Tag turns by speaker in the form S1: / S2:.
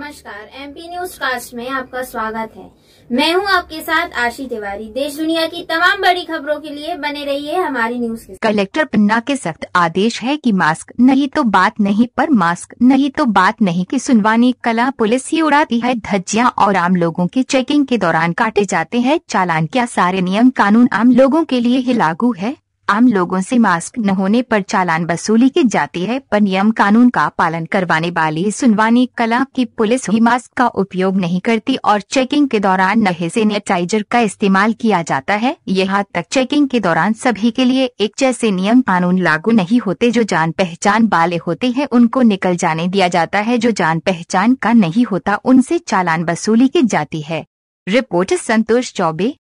S1: नमस्कार MP news cast में आपका स्वागत है मैं हूं आपके साथ आशी तिवारी देश दुनिया की तमाम बड़ी खबरों के लिए बने रहिए हमारी न्यूज के
S2: कलेक्टर पन्ना के सख्त आदेश है कि मास्क नहीं तो बात नहीं पर मास्क नहीं तो बात नहीं की सुनवानी कला पुलिस ही उड़ाती है धज्जियां और आम लोगों की चेकिंग के दौरान काटे जाते हैं चालान क्या सारे नियम कानून आम लोगों के लिए ही लागू है आम लोगों से मास्क न होने पर चालान वसूली की जाती है पर नियम कानून का पालन करवाने वाली सुनवानी कला की पुलिस ही मास्क का उपयोग नहीं करती और चेकिंग के दौरान नहे सैनिटाइजर का इस्तेमाल किया जाता है यहाँ तक चेकिंग के दौरान सभी के लिए एक जैसे नियम कानून लागू नहीं होते जो जान पहचान वाले होते हैं उनको निकल जाने दिया जाता है जो जान पहचान का नहीं होता उनसे चालान वसूली की जाती है रिपोर्ट संतोष चौबे